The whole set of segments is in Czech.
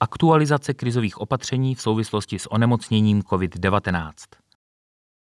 Aktualizace krizových opatření v souvislosti s onemocněním COVID-19.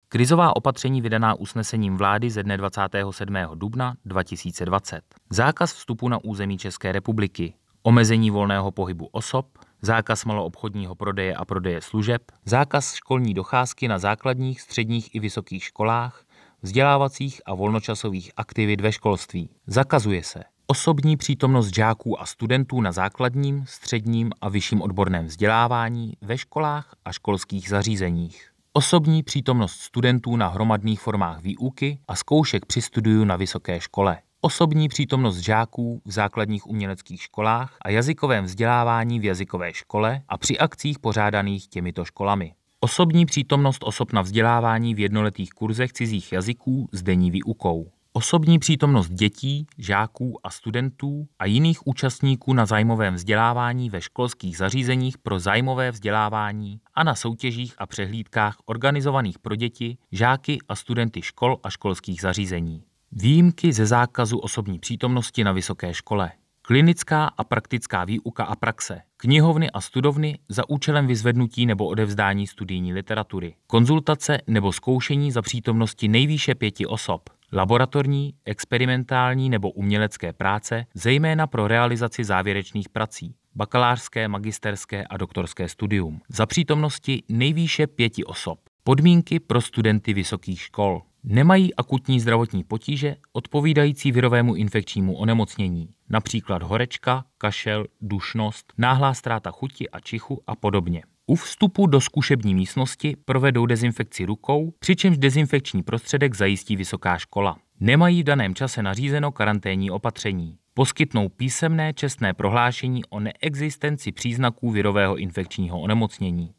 Krizová opatření vydaná usnesením vlády ze dne 27. dubna 2020. Zákaz vstupu na území České republiky, omezení volného pohybu osob, zákaz maloobchodního prodeje a prodeje služeb, zákaz školní docházky na základních, středních i vysokých školách, vzdělávacích a volnočasových aktivit ve školství. Zakazuje se osobní přítomnost žáků a studentů na základním, středním a vyšším odborném vzdělávání ve školách a školských zařízeních, osobní přítomnost studentů na hromadných formách výuky a zkoušek při studiu na vysoké škole, osobní přítomnost žáků v základních uměleckých školách a jazykovém vzdělávání v jazykové škole a při akcích pořádaných těmito školami. Osobní přítomnost osob na vzdělávání v jednoletých kurzech cizích jazyků s denní výukou. Osobní přítomnost dětí, žáků a studentů a jiných účastníků na zájmovém vzdělávání ve školských zařízeních pro zájmové vzdělávání a na soutěžích a přehlídkách organizovaných pro děti, žáky a studenty škol a školských zařízení. Výjimky ze zákazu osobní přítomnosti na vysoké škole. Klinická a praktická výuka a praxe. Knihovny a studovny za účelem vyzvednutí nebo odevzdání studijní literatury. Konzultace nebo zkoušení za přítomnosti nejvýše pěti osob. Laboratorní, experimentální nebo umělecké práce, zejména pro realizaci závěrečných prací, bakalářské, magisterské a doktorské studium, za přítomnosti nejvýše pěti osob. Podmínky pro studenty vysokých škol. Nemají akutní zdravotní potíže odpovídající virovému infekčnímu onemocnění, například horečka, kašel, dušnost, náhlá ztráta chuti a čichu a podobně. U vstupu do zkušební místnosti provedou dezinfekci rukou, přičemž dezinfekční prostředek zajistí vysoká škola. Nemají v daném čase nařízeno karanténní opatření. Poskytnou písemné čestné prohlášení o neexistenci příznaků virového infekčního onemocnění.